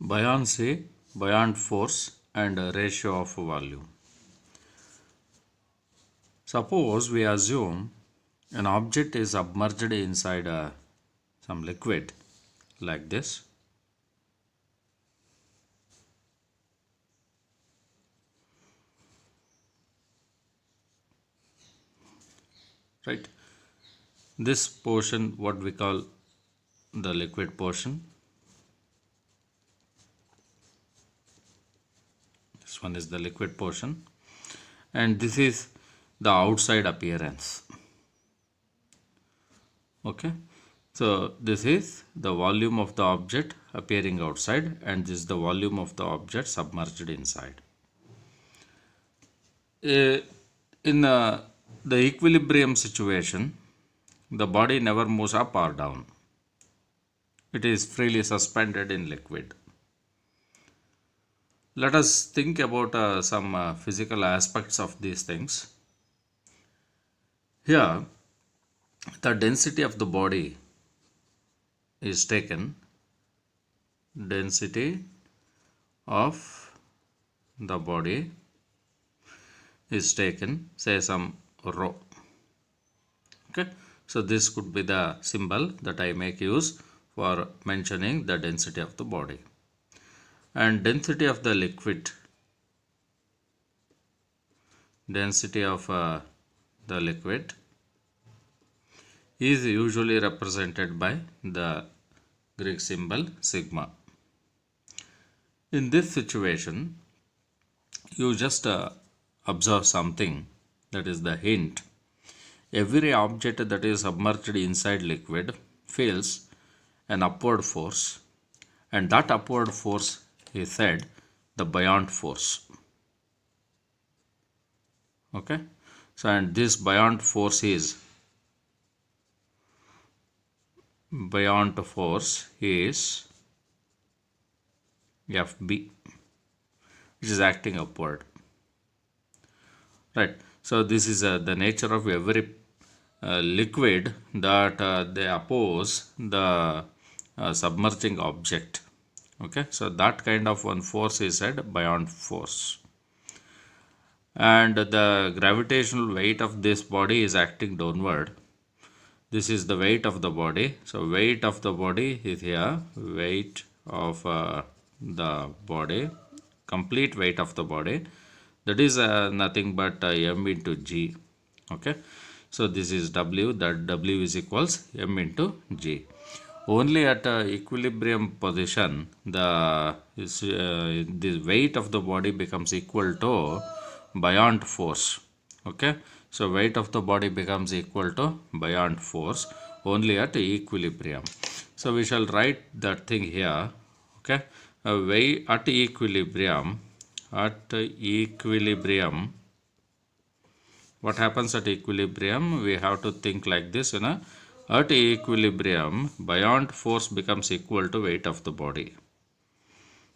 Bayan say buoyant force and ratio of volume. Suppose we assume an object is submerged inside a, some liquid like this. Right. This portion what we call the liquid portion one is the liquid portion and this is the outside appearance okay so this is the volume of the object appearing outside and this is the volume of the object submerged inside in uh, the equilibrium situation the body never moves up or down it is freely suspended in liquid let us think about uh, some uh, physical aspects of these things here the density of the body is taken density of the body is taken say some rho okay so this could be the symbol that i make use for mentioning the density of the body and density of the liquid density of uh, the liquid is usually represented by the Greek symbol sigma. In this situation, you just uh, observe something that is the hint. Every object that is submerged inside liquid feels an upward force and that upward force he said the buoyant force okay so and this buoyant force is buoyant force is FB which is acting upward right so this is uh, the nature of every uh, liquid that uh, they oppose the uh, submerging object okay so that kind of one force is said buoyant force and the gravitational weight of this body is acting downward this is the weight of the body so weight of the body is here weight of uh, the body complete weight of the body that is uh, nothing but uh, m into g okay so this is w that w is equals m into g only at a equilibrium position the, uh, the weight of the body becomes equal to buoyant force okay so weight of the body becomes equal to buoyant force only at equilibrium so we shall write that thing here okay a way at equilibrium at equilibrium what happens at equilibrium we have to think like this in a at equilibrium, buoyant force becomes equal to weight of the body.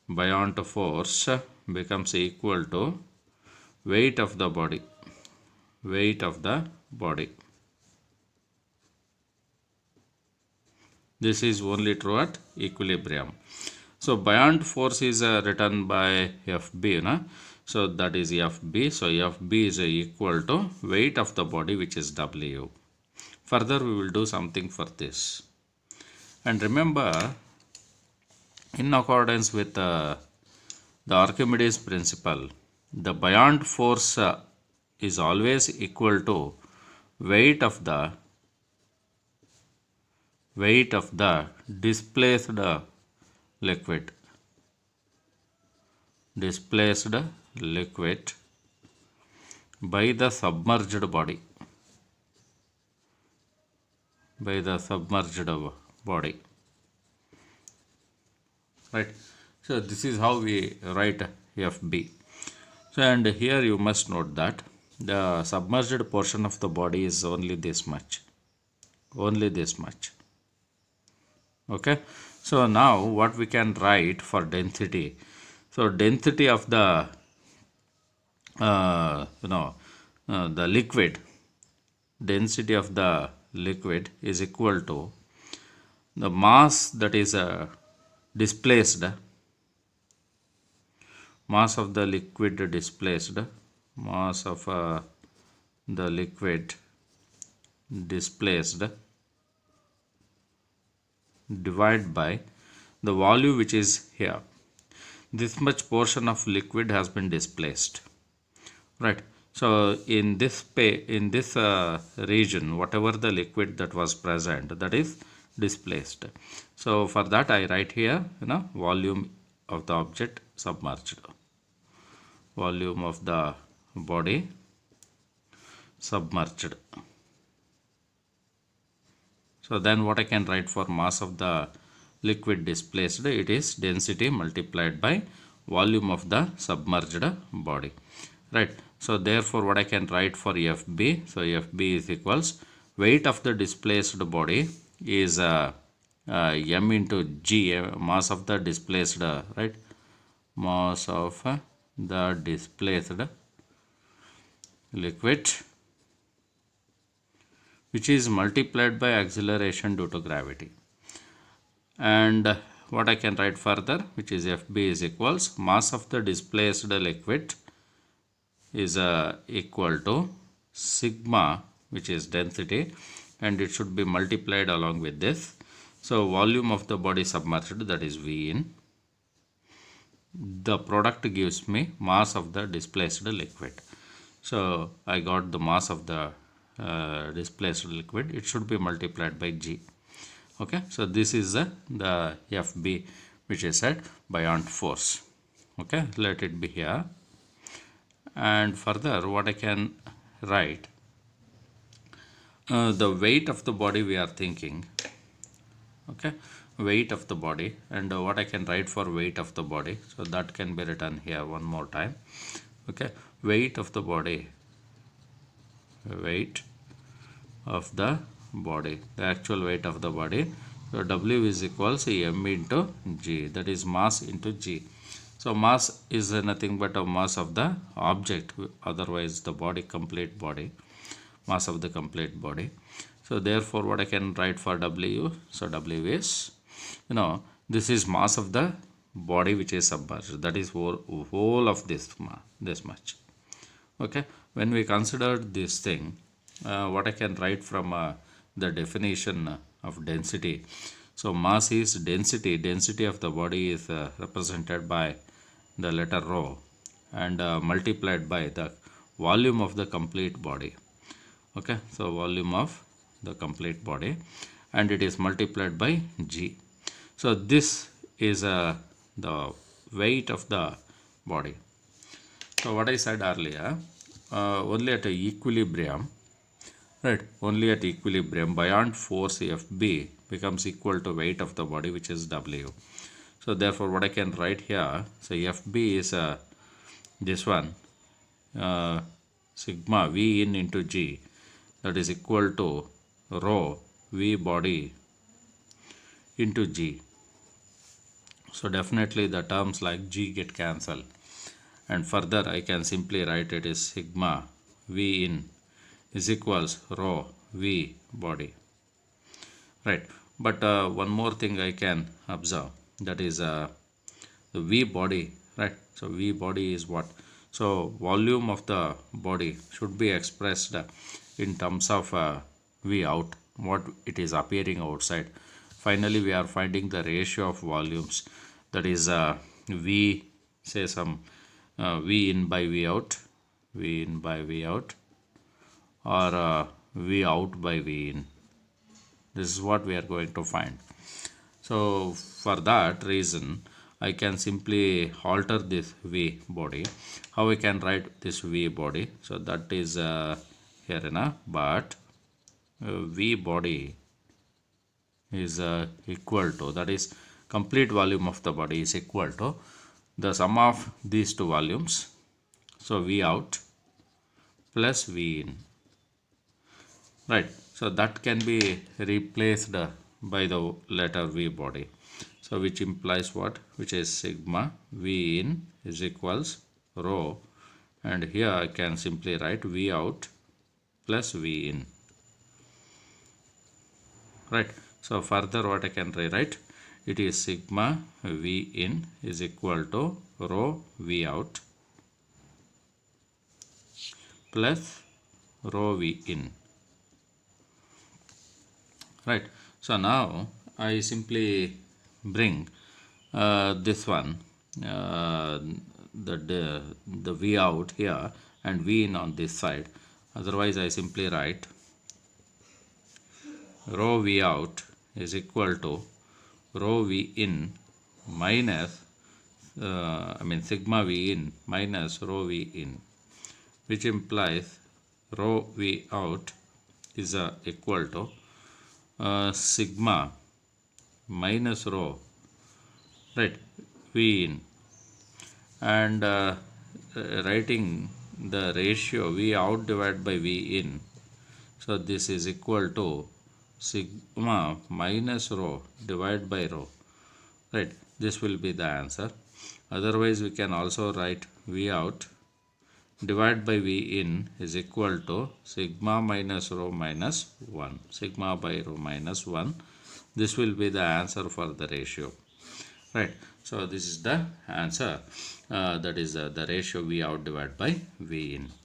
Buoyant force becomes equal to weight of the body. Weight of the body. This is only true at equilibrium. So buoyant force is uh, written by FB. Na? So that is FB. So FB is uh, equal to weight of the body which is W further we will do something for this and remember in accordance with uh, the Archimedes principle the buoyant force uh, is always equal to weight of the weight of the displaced uh, liquid displaced liquid by the submerged body by the submerged body right so this is how we write fb so and here you must note that the submerged portion of the body is only this much only this much okay so now what we can write for density so density of the uh, you know uh, the liquid density of the liquid is equal to the mass that is uh, displaced mass of the liquid displaced mass of uh, the liquid displaced divided by the volume which is here this much portion of liquid has been displaced right so in this pay in this uh, region, whatever the liquid that was present, that is displaced. So for that I write here, you know, volume of the object submerged, volume of the body submerged. So then what I can write for mass of the liquid displaced, it is density multiplied by volume of the submerged body, right? So therefore what I can write for FB, so FB is equals weight of the displaced body is uh, uh, m into g, uh, mass of the displaced, uh, right? Mass of uh, the displaced liquid which is multiplied by acceleration due to gravity. And what I can write further which is FB is equals mass of the displaced liquid is uh, equal to sigma which is density and it should be multiplied along with this. So volume of the body submerged that is V in. The product gives me mass of the displaced liquid. So I got the mass of the uh, displaced liquid. It should be multiplied by G. Okay. So this is uh, the FB which is at beyond force. Okay. Let it be here and further what I can write uh, the weight of the body we are thinking okay weight of the body and uh, what I can write for weight of the body so that can be written here one more time okay weight of the body weight of the body the actual weight of the body so W is equals m into g that is mass into g so mass is nothing but a mass of the object otherwise the body complete body mass of the complete body. So therefore what I can write for W so W is you know this is mass of the body which is submerged that is whole, whole of this this much okay when we consider this thing uh, what I can write from uh, the definition of density so mass is density density of the body is uh, represented by the letter rho and uh, multiplied by the volume of the complete body okay so volume of the complete body and it is multiplied by g so this is uh, the weight of the body so what i said earlier uh, only at equilibrium right only at equilibrium buoyant force fb becomes equal to weight of the body which is w so therefore what I can write here so FB is uh, this one uh, sigma V in into G that is equal to rho V body into G so definitely the terms like G get cancelled and further I can simply write it is sigma V in is equals rho V body right but uh, one more thing I can observe that is uh, the v body right so v body is what so volume of the body should be expressed in terms of uh, v out what it is appearing outside finally we are finding the ratio of volumes that is uh, v say some uh, v in by v out v in by v out or uh, v out by v in this is what we are going to find so for that reason I can simply alter this V body how we can write this V body so that is uh, here enough but uh, V body is uh, equal to that is complete volume of the body is equal to the sum of these two volumes so V out plus V in right so that can be replaced by the letter V body. So which implies what? Which is sigma V in is equals rho and here I can simply write V out plus V in. Right. So further what I can rewrite? It is sigma V in is equal to rho V out plus rho V in. Right. So now I simply bring uh, this one, uh, the, the, the V out here and V in on this side. Otherwise I simply write rho V out is equal to rho V in minus uh, I mean sigma V in minus rho V in which implies rho V out is uh, equal to sigma minus rho right V in and uh, writing the ratio V out divided by V in so this is equal to sigma minus rho divided by rho right this will be the answer otherwise we can also write V out divided by V in is equal to sigma minus rho minus 1 sigma by rho minus 1 this will be the answer for the ratio right so this is the answer uh, that is uh, the ratio V out divided by V in